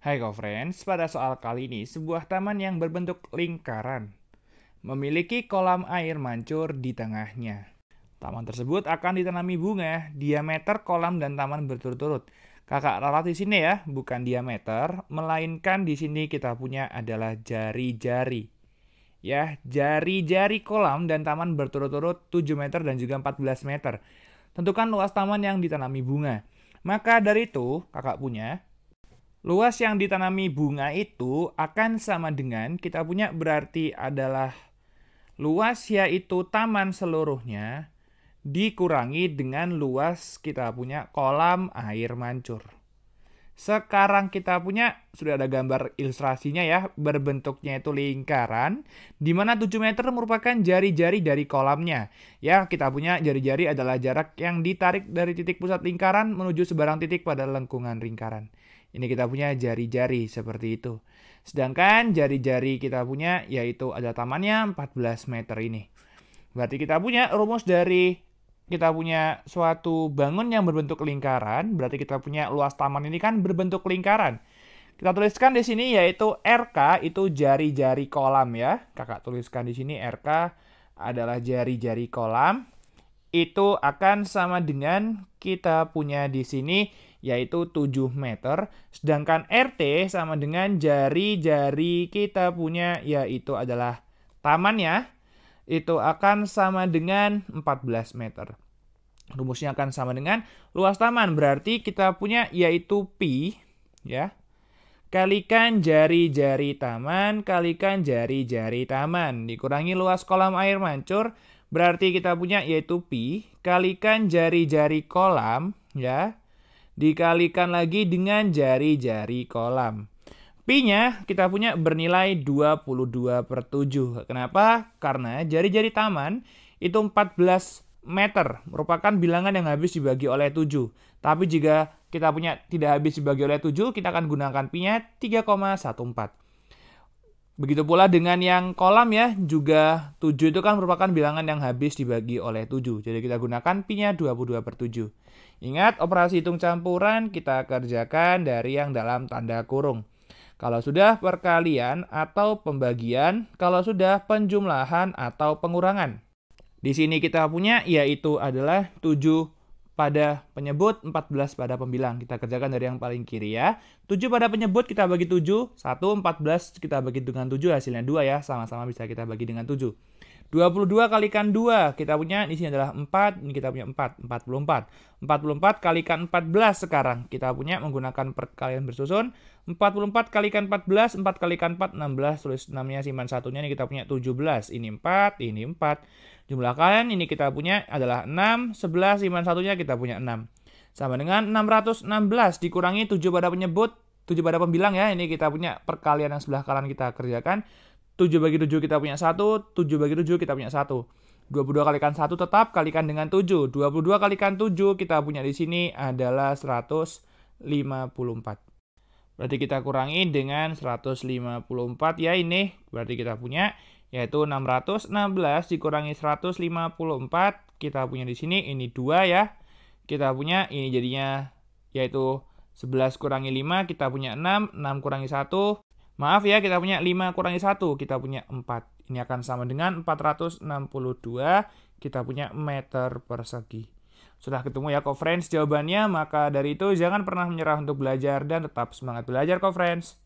Hai friends pada soal kali ini sebuah taman yang berbentuk lingkaran memiliki kolam air mancur di tengahnya. Taman tersebut akan ditanami bunga, diameter kolam dan taman berturut-turut. Kakak ralat di sini ya, bukan diameter, melainkan di sini kita punya adalah jari-jari. Ya, jari-jari kolam dan taman berturut-turut 7 meter dan juga 14 meter. Tentukan luas taman yang ditanami bunga. Maka dari itu, kakak punya Luas yang ditanami bunga itu akan sama dengan kita punya berarti adalah luas yaitu taman seluruhnya dikurangi dengan luas kita punya kolam air mancur. Sekarang kita punya sudah ada gambar ilustrasinya ya, berbentuknya itu lingkaran, di mana 7 meter merupakan jari-jari dari kolamnya. Ya, kita punya jari-jari adalah jarak yang ditarik dari titik pusat lingkaran menuju sebarang titik pada lengkungan lingkaran. Ini kita punya jari-jari seperti itu. Sedangkan jari-jari kita punya yaitu ada tamannya 14 meter ini. Berarti kita punya rumus dari kita punya suatu bangun yang berbentuk lingkaran, berarti kita punya luas taman ini kan berbentuk lingkaran. Kita tuliskan di sini yaitu RK itu jari-jari kolam ya. Kakak tuliskan di sini RK adalah jari-jari kolam itu akan sama dengan kita punya di sini yaitu 7 meter. Sedangkan RT sama dengan jari-jari kita punya yaitu adalah taman ya, itu akan sama dengan 14 meter. Rumusnya akan sama dengan luas taman berarti kita punya yaitu pi ya. Kalikan jari-jari taman, kalikan jari-jari taman. Dikurangi luas kolam air mancur Berarti kita punya yaitu pi kalikan jari-jari kolam ya dikalikan lagi dengan jari-jari kolam. Pi-nya kita punya bernilai 22 per 7. Kenapa? Karena jari-jari taman itu 14 meter merupakan bilangan yang habis dibagi oleh 7. Tapi jika kita punya tidak habis dibagi oleh 7, kita akan gunakan pi-nya 3,14. Begitu pula dengan yang kolam ya, juga 7 itu kan merupakan bilangan yang habis dibagi oleh 7. Jadi kita gunakan pinya 22 per 7. Ingat, operasi hitung campuran kita kerjakan dari yang dalam tanda kurung. Kalau sudah perkalian atau pembagian, kalau sudah penjumlahan atau pengurangan. Di sini kita punya yaitu adalah 7 pada penyebut, 14 pada pembilang. Kita kerjakan dari yang paling kiri ya. 7 pada penyebut kita bagi 7, 1, 14 kita bagi dengan 7 hasilnya 2 ya, sama-sama bisa kita bagi dengan 7. 22 kalikan 2 kita punya di sini adalah 4, ini kita punya 4, 44. 44 kalikan 14 sekarang kita punya menggunakan perkalian bersusun. 44 kalikan 14, 4 kalikan 4 16, tulis 6-nya simpan satunya ini kita punya 17. Ini 4, ini 4. Jumlah kalian ini kita punya adalah 6, 11 simpan satunya kita punya 6. Sama dengan 616 dikurangi 7 pada penyebut 7 pada pembilang ya. Ini kita punya perkalian yang sebelah kanan kita kerjakan. 7 bagi 7 kita punya 1, 7 bagi 7 kita punya 1. 22 kalikan 1 tetap kalikan dengan 7. 22 kalikan 7 kita punya di sini adalah 154. Berarti kita kurangi dengan 154 ya ini. Berarti kita punya yaitu 616 dikurangi 154 kita punya di sini ini 2 ya. Kita punya ini jadinya yaitu 11 kurangi 5 kita punya 6, 6 kurangi 1 Maaf ya, kita punya 5 kurangi 1, kita punya 4. Ini akan sama dengan 462, kita punya meter persegi. Sudah ketemu ya, co-friends, jawabannya. Maka dari itu, jangan pernah menyerah untuk belajar dan tetap semangat belajar, co-friends.